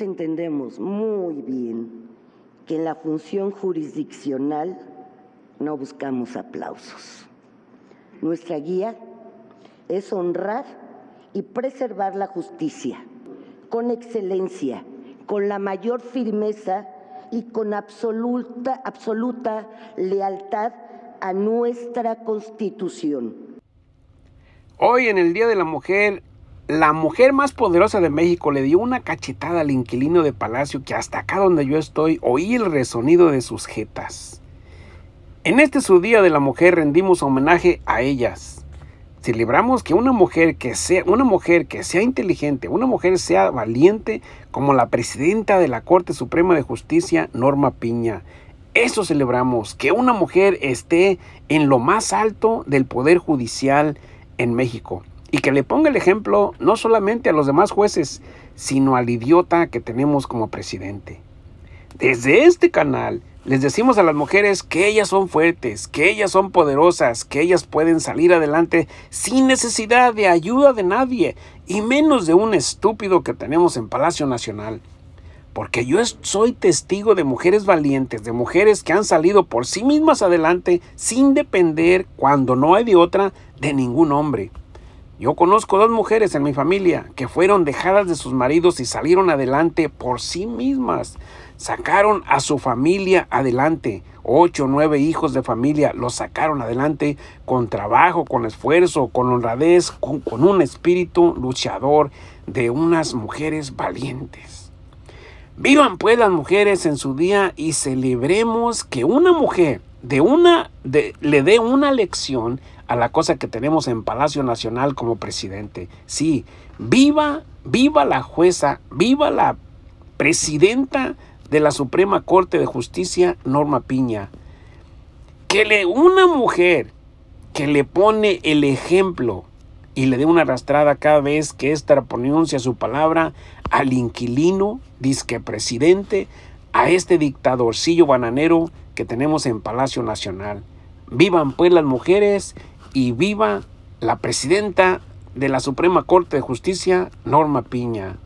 entendemos muy bien que en la función jurisdiccional no buscamos aplausos. Nuestra guía es honrar y preservar la justicia con excelencia, con la mayor firmeza y con absoluta, absoluta lealtad a nuestra Constitución. Hoy en el Día de la Mujer la mujer más poderosa de México le dio una cachetada al inquilino de palacio que hasta acá donde yo estoy oí el resonido de sus jetas. En este su Día de la Mujer rendimos homenaje a ellas. Celebramos que una mujer que sea una mujer que sea inteligente, una mujer sea valiente como la presidenta de la Corte Suprema de Justicia Norma Piña. Eso celebramos, que una mujer esté en lo más alto del poder judicial en México y que le ponga el ejemplo no solamente a los demás jueces, sino al idiota que tenemos como presidente. Desde este canal les decimos a las mujeres que ellas son fuertes, que ellas son poderosas, que ellas pueden salir adelante sin necesidad de ayuda de nadie, y menos de un estúpido que tenemos en Palacio Nacional. Porque yo soy testigo de mujeres valientes, de mujeres que han salido por sí mismas adelante sin depender, cuando no hay de otra, de ningún hombre. Yo conozco dos mujeres en mi familia que fueron dejadas de sus maridos y salieron adelante por sí mismas. Sacaron a su familia adelante. Ocho o nueve hijos de familia los sacaron adelante con trabajo, con esfuerzo, con honradez, con, con un espíritu luchador de unas mujeres valientes. Vivan pues las mujeres en su día y celebremos que una mujer de una, le dé una lección a la cosa que tenemos en Palacio Nacional como presidente. Sí, viva, viva la jueza, viva la presidenta de la Suprema Corte de Justicia, Norma Piña. Que le, una mujer que le pone el ejemplo y le dé una arrastrada cada vez que esta pronuncia su palabra al inquilino, disque presidente, a este dictadorcillo bananero que tenemos en Palacio Nacional. Vivan pues las mujeres y viva la presidenta de la Suprema Corte de Justicia, Norma Piña.